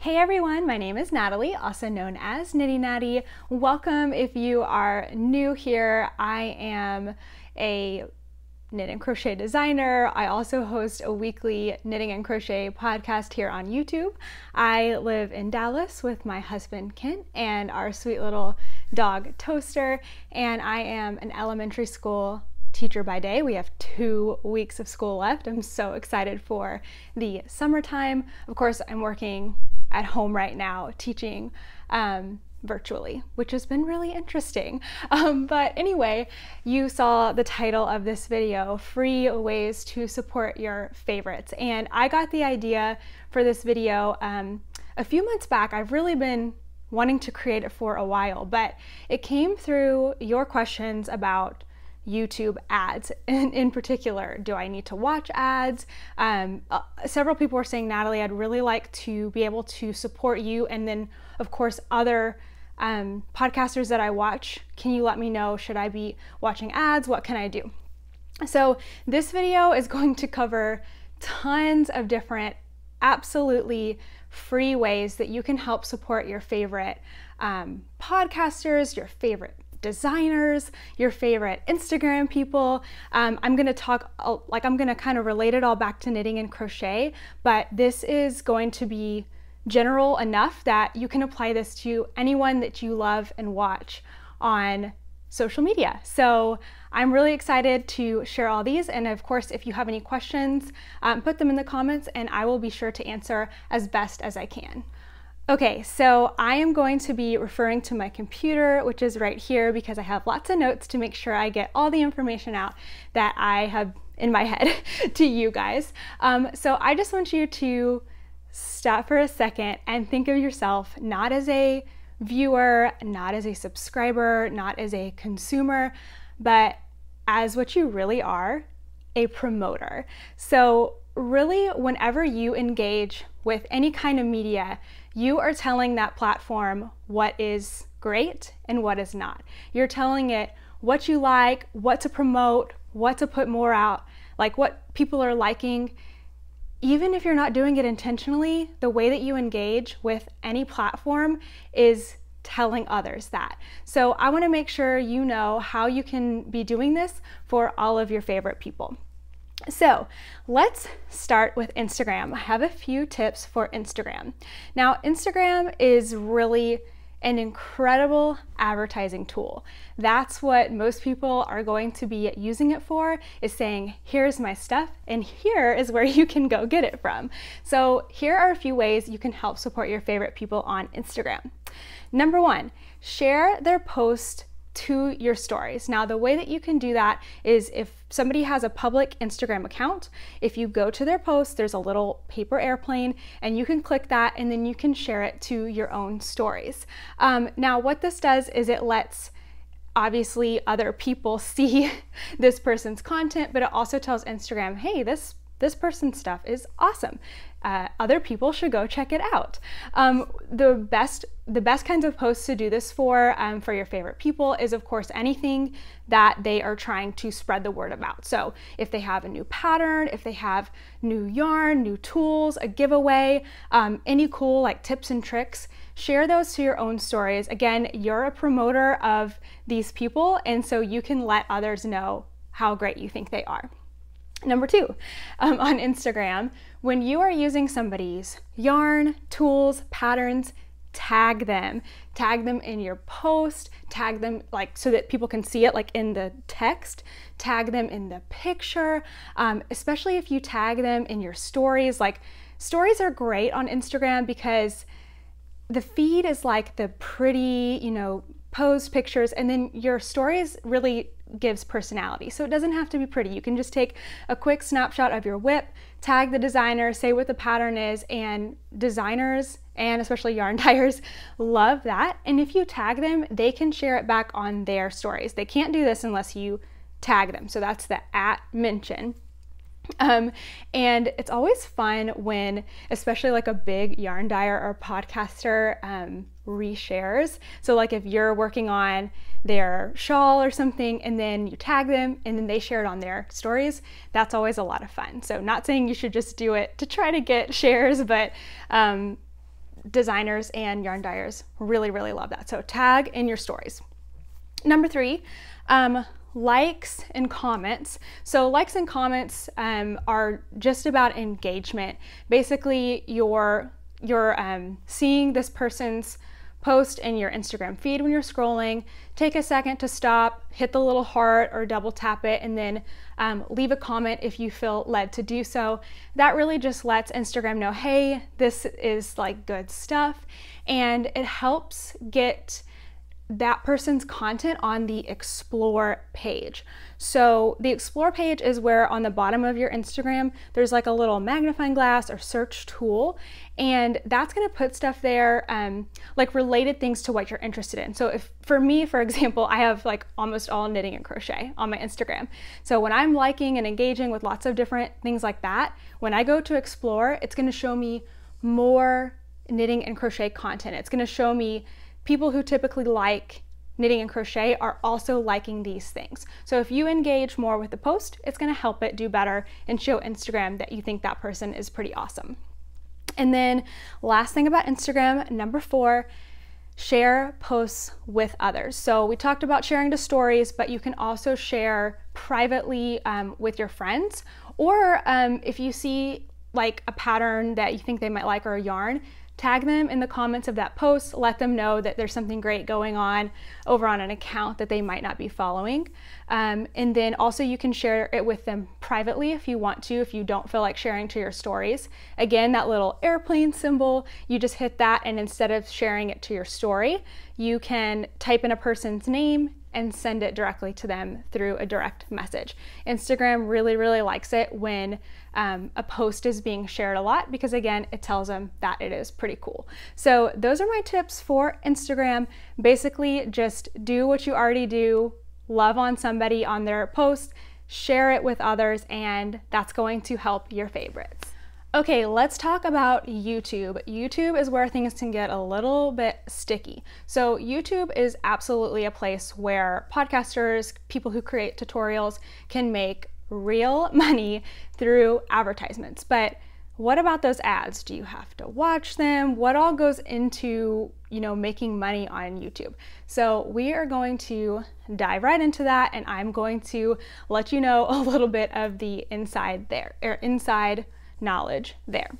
Hey everyone, my name is Natalie, also known as Nitty Natty. Welcome if you are new here. I am a knit and crochet designer. I also host a weekly knitting and crochet podcast here on YouTube. I live in Dallas with my husband Kent and our sweet little dog Toaster, and I am an elementary school teacher by day. We have two weeks of school left. I'm so excited for the summertime. Of course, I'm working at home right now teaching um, virtually, which has been really interesting. Um, but anyway, you saw the title of this video, Free Ways to Support Your Favorites. And I got the idea for this video um, a few months back. I've really been wanting to create it for a while, but it came through your questions about YouTube ads in, in particular. Do I need to watch ads? Um, uh, several people were saying, Natalie, I'd really like to be able to support you. And then, of course, other um, podcasters that I watch. Can you let me know? Should I be watching ads? What can I do? So, this video is going to cover tons of different, absolutely free ways that you can help support your favorite um, podcasters, your favorite designers, your favorite Instagram people. Um, I'm gonna talk, uh, like I'm gonna kind of relate it all back to knitting and crochet, but this is going to be general enough that you can apply this to anyone that you love and watch on social media. So I'm really excited to share all these. And of course, if you have any questions, um, put them in the comments and I will be sure to answer as best as I can. Okay, so I am going to be referring to my computer, which is right here because I have lots of notes to make sure I get all the information out that I have in my head to you guys. Um, so I just want you to stop for a second and think of yourself not as a viewer, not as a subscriber, not as a consumer, but as what you really are a promoter. So, really, whenever you engage with any kind of media, you are telling that platform what is great and what is not. You're telling it what you like, what to promote, what to put more out, like what people are liking. Even if you're not doing it intentionally, the way that you engage with any platform is telling others that. So I wanna make sure you know how you can be doing this for all of your favorite people. So let's start with Instagram. I have a few tips for Instagram. Now, Instagram is really an incredible advertising tool. That's what most people are going to be using it for is saying, here's my stuff and here is where you can go get it from. So here are a few ways you can help support your favorite people on Instagram. Number one, share their post to your stories. Now, the way that you can do that is if somebody has a public Instagram account, if you go to their post, there's a little paper airplane, and you can click that and then you can share it to your own stories. Um, now, what this does is it lets obviously other people see this person's content, but it also tells Instagram, hey, this this person's stuff is awesome. Uh, other people should go check it out. Um, the best the best kinds of posts to do this for um, for your favorite people is of course anything that they are trying to spread the word about. So if they have a new pattern, if they have new yarn, new tools, a giveaway, um, any cool like tips and tricks, share those to your own stories. Again, you're a promoter of these people, and so you can let others know how great you think they are. Number two, um, on Instagram, when you are using somebody's yarn, tools, patterns, tag them. Tag them in your post, tag them like so that people can see it like in the text, tag them in the picture, um, especially if you tag them in your stories. Like stories are great on Instagram because the feed is like the pretty, you know, posed pictures and then your stories really gives personality. So it doesn't have to be pretty. You can just take a quick snapshot of your whip, tag the designer, say what the pattern is, and designers and especially yarn dyers love that. And if you tag them, they can share it back on their stories. They can't do this unless you tag them. So that's the at mention. Um, and it's always fun when, especially like a big yarn dyer or podcaster, um, reshares. So, like if you're working on their shawl or something and then you tag them and then they share it on their stories, that's always a lot of fun. So, not saying you should just do it to try to get shares, but um, designers and yarn dyers really, really love that. So, tag in your stories. Number three, um, likes and comments. So likes and comments um, are just about engagement. Basically, you're you're um, seeing this person's post in your Instagram feed when you're scrolling, take a second to stop, hit the little heart or double tap it, and then um, leave a comment if you feel led to do so. That really just lets Instagram know, hey, this is like good stuff. And it helps get that person's content on the explore page. So, the explore page is where on the bottom of your Instagram, there's like a little magnifying glass or search tool, and that's gonna put stuff there, um, like related things to what you're interested in. So, if for me, for example, I have like almost all knitting and crochet on my Instagram. So, when I'm liking and engaging with lots of different things like that, when I go to explore, it's gonna show me more knitting and crochet content. It's gonna show me people who typically like knitting and crochet are also liking these things. So if you engage more with the post, it's gonna help it do better and show Instagram that you think that person is pretty awesome. And then last thing about Instagram, number four, share posts with others. So we talked about sharing to stories, but you can also share privately um, with your friends. Or um, if you see like a pattern that you think they might like or a yarn, tag them in the comments of that post, let them know that there's something great going on over on an account that they might not be following. Um, and then also you can share it with them privately if you want to, if you don't feel like sharing to your stories. Again, that little airplane symbol, you just hit that and instead of sharing it to your story, you can type in a person's name and send it directly to them through a direct message. Instagram really, really likes it when um, a post is being shared a lot because, again, it tells them that it is pretty cool. So, those are my tips for Instagram. Basically, just do what you already do, love on somebody on their post, share it with others, and that's going to help your favorites. Okay, let's talk about YouTube. YouTube is where things can get a little bit sticky. So, YouTube is absolutely a place where podcasters, people who create tutorials, can make real money through advertisements. But what about those ads? Do you have to watch them? What all goes into, you know, making money on YouTube? So, we are going to dive right into that and I'm going to let you know a little bit of the inside there or er, inside knowledge there.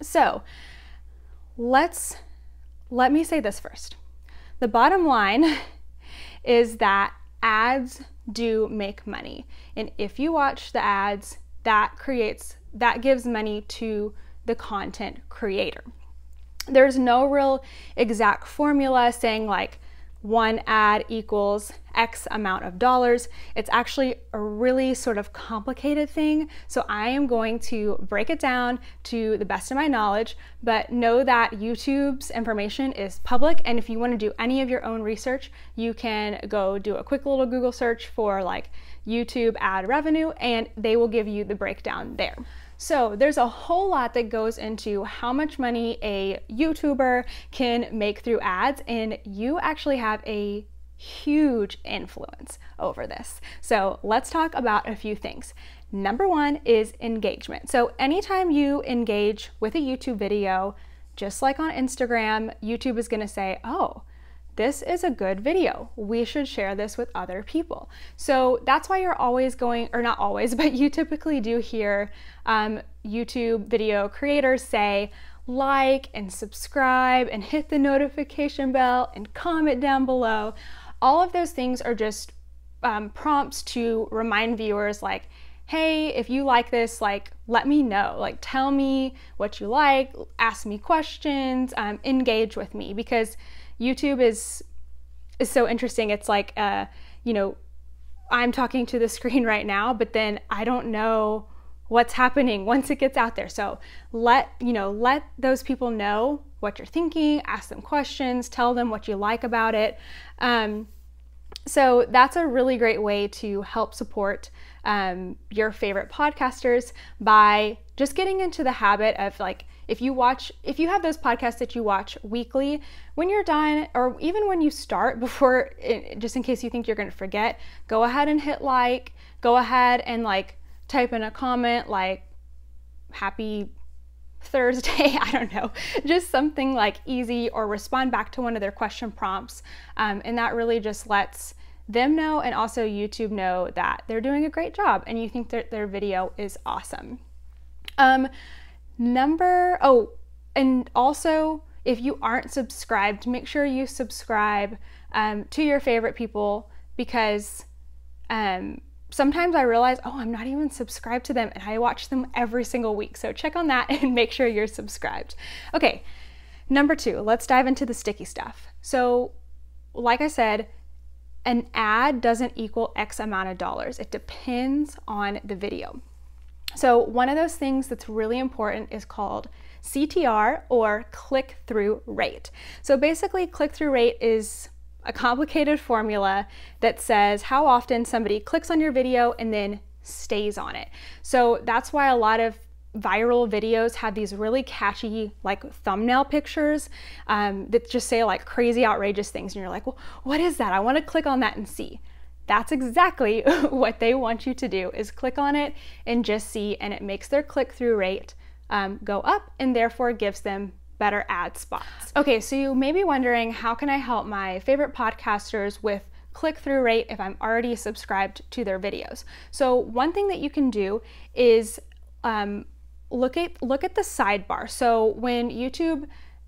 So let's, let me say this first. The bottom line is that ads do make money. And if you watch the ads, that creates, that gives money to the content creator. There's no real exact formula saying like one ad equals X amount of dollars. It's actually a really sort of complicated thing. So I am going to break it down to the best of my knowledge, but know that YouTube's information is public. And if you want to do any of your own research, you can go do a quick little Google search for like YouTube ad revenue and they will give you the breakdown there. So there's a whole lot that goes into how much money a YouTuber can make through ads, and you actually have a huge influence over this. So let's talk about a few things. Number one is engagement. So anytime you engage with a YouTube video, just like on Instagram, YouTube is gonna say, oh, this is a good video. We should share this with other people. So that's why you're always going, or not always, but you typically do hear um, YouTube video creators say, like and subscribe and hit the notification bell and comment down below. All of those things are just um, prompts to remind viewers, like, hey, if you like this, like, let me know. Like, tell me what you like, ask me questions, um, engage with me. Because YouTube is is so interesting. It's like uh, you know, I'm talking to the screen right now, but then I don't know what's happening once it gets out there. So let, you know, let those people know what you're thinking, ask them questions, tell them what you like about it. Um, so that's a really great way to help support um, your favorite podcasters by just getting into the habit of like if you watch, if you have those podcasts that you watch weekly, when you're done, or even when you start, before, eh, just in case you think you're going to forget, go ahead and hit like, go ahead and like type in a comment like, happy Thursday, I don't know, just something like easy or respond back to one of their question prompts. Um, and that really just lets them know and also YouTube know that they're doing a great job and you think that their video is awesome. Um, number, oh, and also if you aren't subscribed, make sure you subscribe um, to your favorite people because um, sometimes I realize, oh, I'm not even subscribed to them and I watch them every single week. So check on that and make sure you're subscribed. Okay, number two, let's dive into the sticky stuff. So, like I said, an ad doesn't equal X amount of dollars. It depends on the video. So one of those things that's really important is called CTR or click-through rate. So basically click-through rate is a complicated formula that says how often somebody clicks on your video and then stays on it. So that's why a lot of viral videos have these really catchy like thumbnail pictures um, that just say like crazy outrageous things and you're like well what is that i want to click on that and see that's exactly what they want you to do is click on it and just see, and it makes their click-through rate um, go up and therefore gives them better ad spots. Okay, so you may be wondering, how can I help my favorite podcasters with click-through rate if I'm already subscribed to their videos? So one thing that you can do is um, look at look at the sidebar. So when YouTube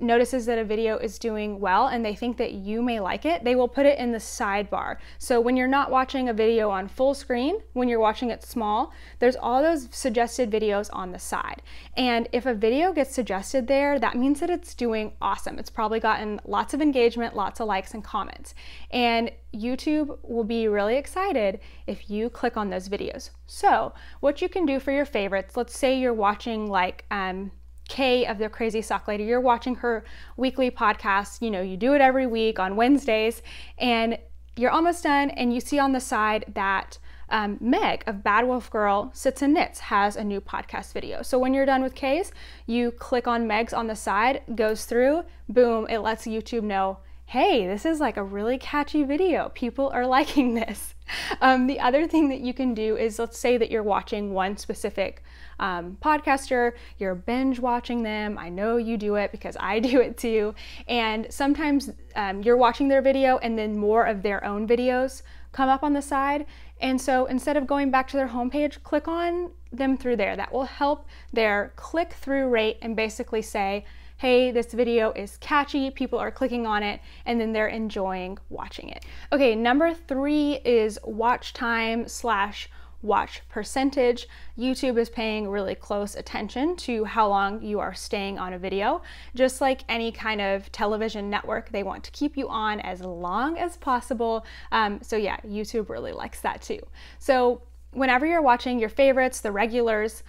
notices that a video is doing well and they think that you may like it, they will put it in the sidebar. So when you're not watching a video on full screen, when you're watching it small, there's all those suggested videos on the side. And if a video gets suggested there, that means that it's doing awesome. It's probably gotten lots of engagement, lots of likes and comments. And YouTube will be really excited if you click on those videos. So what you can do for your favorites, let's say you're watching like, um, K of the Crazy Sock Lady. You're watching her weekly podcast. You know, you do it every week on Wednesdays, and you're almost done, and you see on the side that um, Meg of Bad Wolf Girl Sits and Knits has a new podcast video. So when you're done with K's, you click on Meg's on the side, goes through, boom, it lets YouTube know, hey, this is like a really catchy video. People are liking this. Um, the other thing that you can do is let's say that you're watching one specific um, podcaster, you're binge watching them. I know you do it because I do it too. And sometimes um, you're watching their video and then more of their own videos come up on the side. And so instead of going back to their homepage, click on them through there. That will help their click through rate and basically say, hey, this video is catchy, people are clicking on it, and then they're enjoying watching it. Okay, number three is watch time slash watch percentage. YouTube is paying really close attention to how long you are staying on a video. Just like any kind of television network, they want to keep you on as long as possible. Um, so yeah, YouTube really likes that too. So whenever you're watching your favorites, the regulars,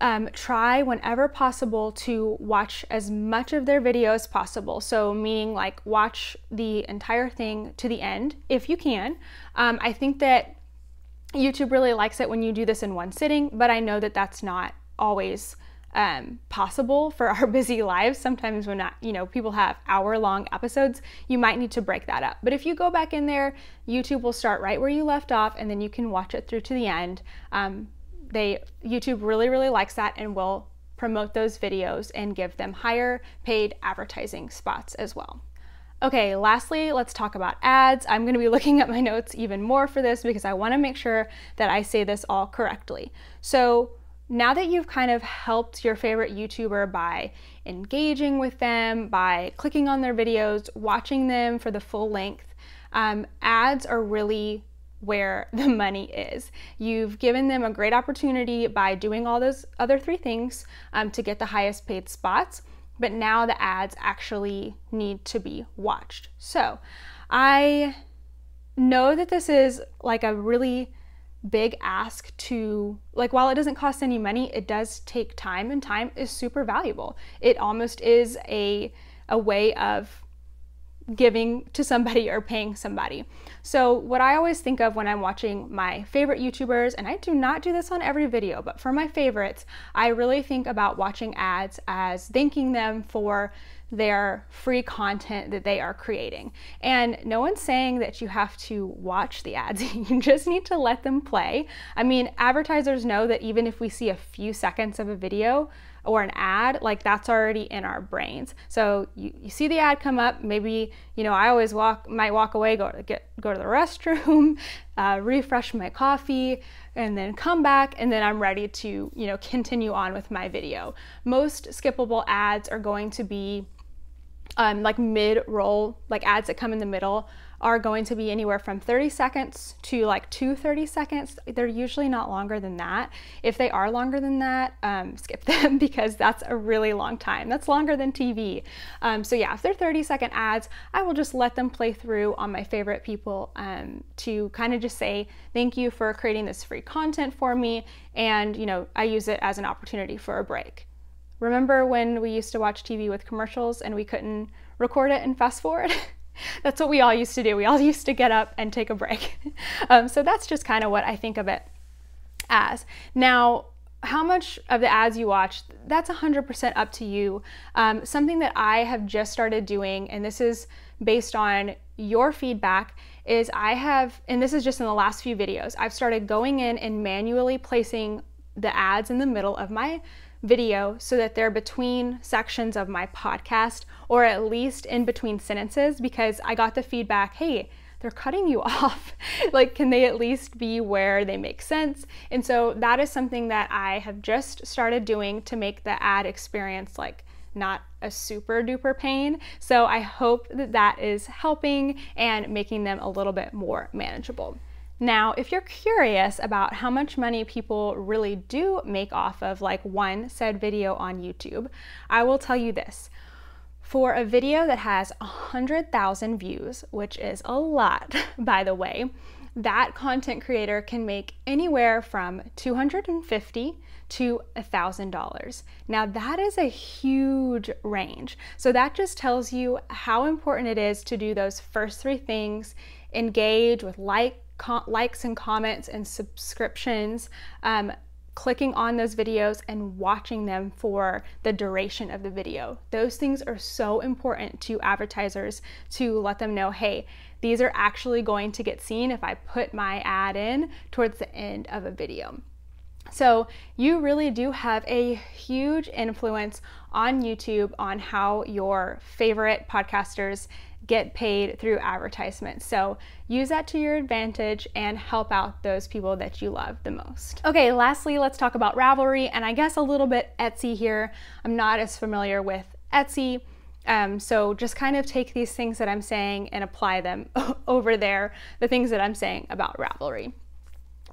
um, try whenever possible to watch as much of their video as possible. So, meaning like watch the entire thing to the end if you can. Um, I think that YouTube really likes it when you do this in one sitting, but I know that that's not always um, possible for our busy lives. Sometimes when not, you know people have hour-long episodes, you might need to break that up. But if you go back in there, YouTube will start right where you left off, and then you can watch it through to the end. Um, they YouTube really really likes that and will promote those videos and give them higher paid advertising spots as well. Okay, lastly, let's talk about ads. I'm gonna be looking at my notes even more for this because I wanna make sure that I say this all correctly. So now that you've kind of helped your favorite YouTuber by engaging with them, by clicking on their videos, watching them for the full length, um, ads are really where the money is. You've given them a great opportunity by doing all those other three things um, to get the highest paid spots but now the ads actually need to be watched. So I know that this is like a really big ask to like while it doesn't cost any money it does take time and time is super valuable it almost is a a way of giving to somebody or paying somebody so what I always think of when I'm watching my favorite YouTubers, and I do not do this on every video, but for my favorites, I really think about watching ads as thanking them for their free content that they are creating. And no one's saying that you have to watch the ads. you just need to let them play. I mean, advertisers know that even if we see a few seconds of a video, or an ad, like that's already in our brains. So you, you see the ad come up, maybe, you know, I always walk, might walk away, go to get, go to to the restroom, uh, refresh my coffee, and then come back, and then I'm ready to, you know, continue on with my video. Most skippable ads are going to be um, like mid roll, like ads that come in the middle are going to be anywhere from 30 seconds to like two 30 seconds. They're usually not longer than that. If they are longer than that, um, skip them because that's a really long time. That's longer than TV. Um, so yeah, if they're 30 second ads, I will just let them play through on my favorite people um, to kind of just say, thank you for creating this free content for me. And you know, I use it as an opportunity for a break. Remember when we used to watch TV with commercials and we couldn't record it and fast forward? that's what we all used to do. We all used to get up and take a break. um, so that's just kind of what I think of it as. Now, how much of the ads you watch, that's 100% up to you. Um, something that I have just started doing, and this is based on your feedback, is I have, and this is just in the last few videos, I've started going in and manually placing the ads in the middle of my video so that they're between sections of my podcast or at least in between sentences because I got the feedback hey, they're cutting you off. like, can they at least be where they make sense? And so that is something that I have just started doing to make the ad experience like not a super duper pain. So I hope that that is helping and making them a little bit more manageable. Now, if you're curious about how much money people really do make off of like one said video on YouTube, I will tell you this. For a video that has 100,000 views, which is a lot, by the way, that content creator can make anywhere from $250 to $1,000. Now, that is a huge range. So, that just tells you how important it is to do those first three things engage with like, likes and comments and subscriptions, um, clicking on those videos and watching them for the duration of the video. Those things are so important to advertisers to let them know, hey, these are actually going to get seen if I put my ad in towards the end of a video. So you really do have a huge influence on YouTube on how your favorite podcasters get paid through advertisements. So use that to your advantage and help out those people that you love the most. Okay, lastly, let's talk about Ravelry and I guess a little bit Etsy here. I'm not as familiar with Etsy. Um, so just kind of take these things that I'm saying and apply them over there, the things that I'm saying about Ravelry.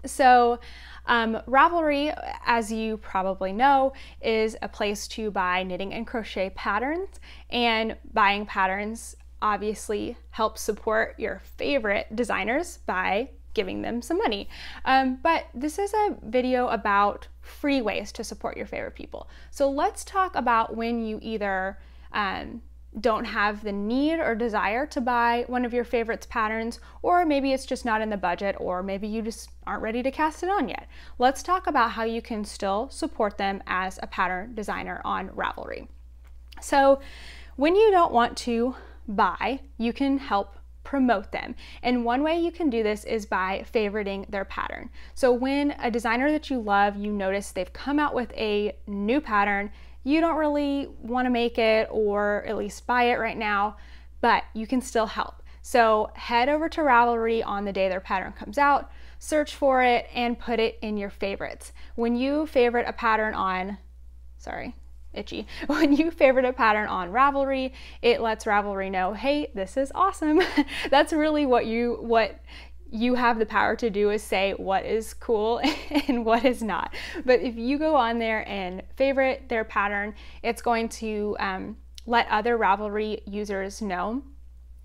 So, um, Ravelry, as you probably know, is a place to buy knitting and crochet patterns, and buying patterns obviously help support your favorite designers by giving them some money. Um, but this is a video about free ways to support your favorite people. So let's talk about when you either um, don't have the need or desire to buy one of your favorites patterns, or maybe it's just not in the budget, or maybe you just aren't ready to cast it on yet. Let's talk about how you can still support them as a pattern designer on Ravelry. So when you don't want to by, you can help promote them. And one way you can do this is by favoriting their pattern. So when a designer that you love, you notice they've come out with a new pattern, you don't really want to make it or at least buy it right now, but you can still help. So head over to Ravelry on the day their pattern comes out, search for it, and put it in your favorites. When you favorite a pattern on, sorry, itchy. When you favorite a pattern on Ravelry, it lets Ravelry know, hey, this is awesome. That's really what you what you have the power to do is say what is cool and what is not. But if you go on there and favorite their pattern, it's going to um, let other Ravelry users know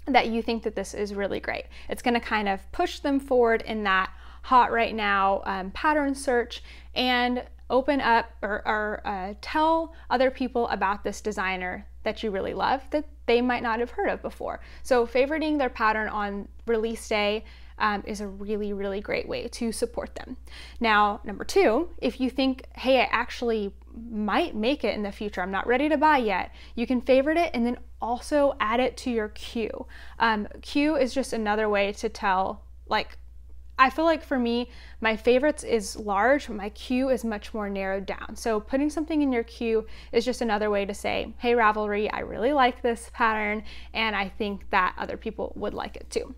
that you think that this is really great. It's going to kind of push them forward in that hot right now um, pattern search and open up or, or uh, tell other people about this designer that you really love that they might not have heard of before. So, favoriting their pattern on release day um, is a really, really great way to support them. Now, number two, if you think, hey, I actually might make it in the future, I'm not ready to buy yet, you can favorite it and then also add it to your queue. Um, queue is just another way to tell, like, I feel like for me, my favorites is large, my queue is much more narrowed down. So putting something in your queue is just another way to say, hey, Ravelry, I really like this pattern, and I think that other people would like it too.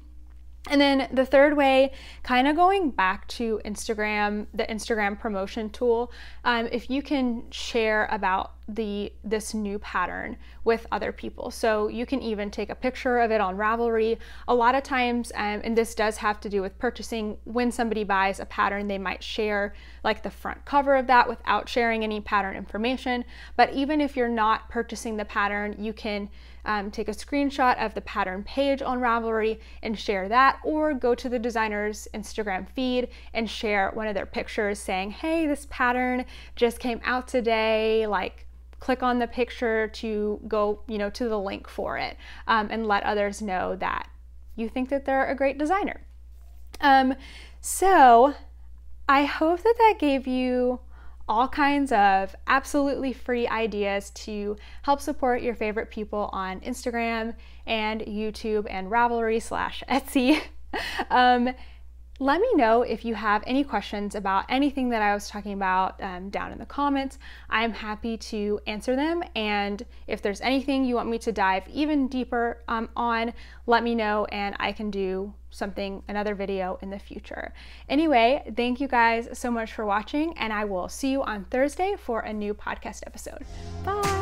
And then the third way, kind of going back to Instagram, the Instagram promotion tool, um, if you can share about the this new pattern with other people. So you can even take a picture of it on Ravelry. A lot of times, um, and this does have to do with purchasing, when somebody buys a pattern, they might share like the front cover of that without sharing any pattern information. But even if you're not purchasing the pattern, you can um, take a screenshot of the pattern page on Ravelry and share that, or go to the designer's Instagram feed and share one of their pictures saying, hey, this pattern just came out today, like click on the picture to go, you know, to the link for it um, and let others know that you think that they're a great designer. Um, so I hope that that gave you all kinds of absolutely free ideas to help support your favorite people on Instagram and YouTube and Ravelry slash Etsy. um, let me know if you have any questions about anything that I was talking about um, down in the comments. I'm happy to answer them. And if there's anything you want me to dive even deeper um, on, let me know and I can do something, another video in the future. Anyway, thank you guys so much for watching and I will see you on Thursday for a new podcast episode. Bye.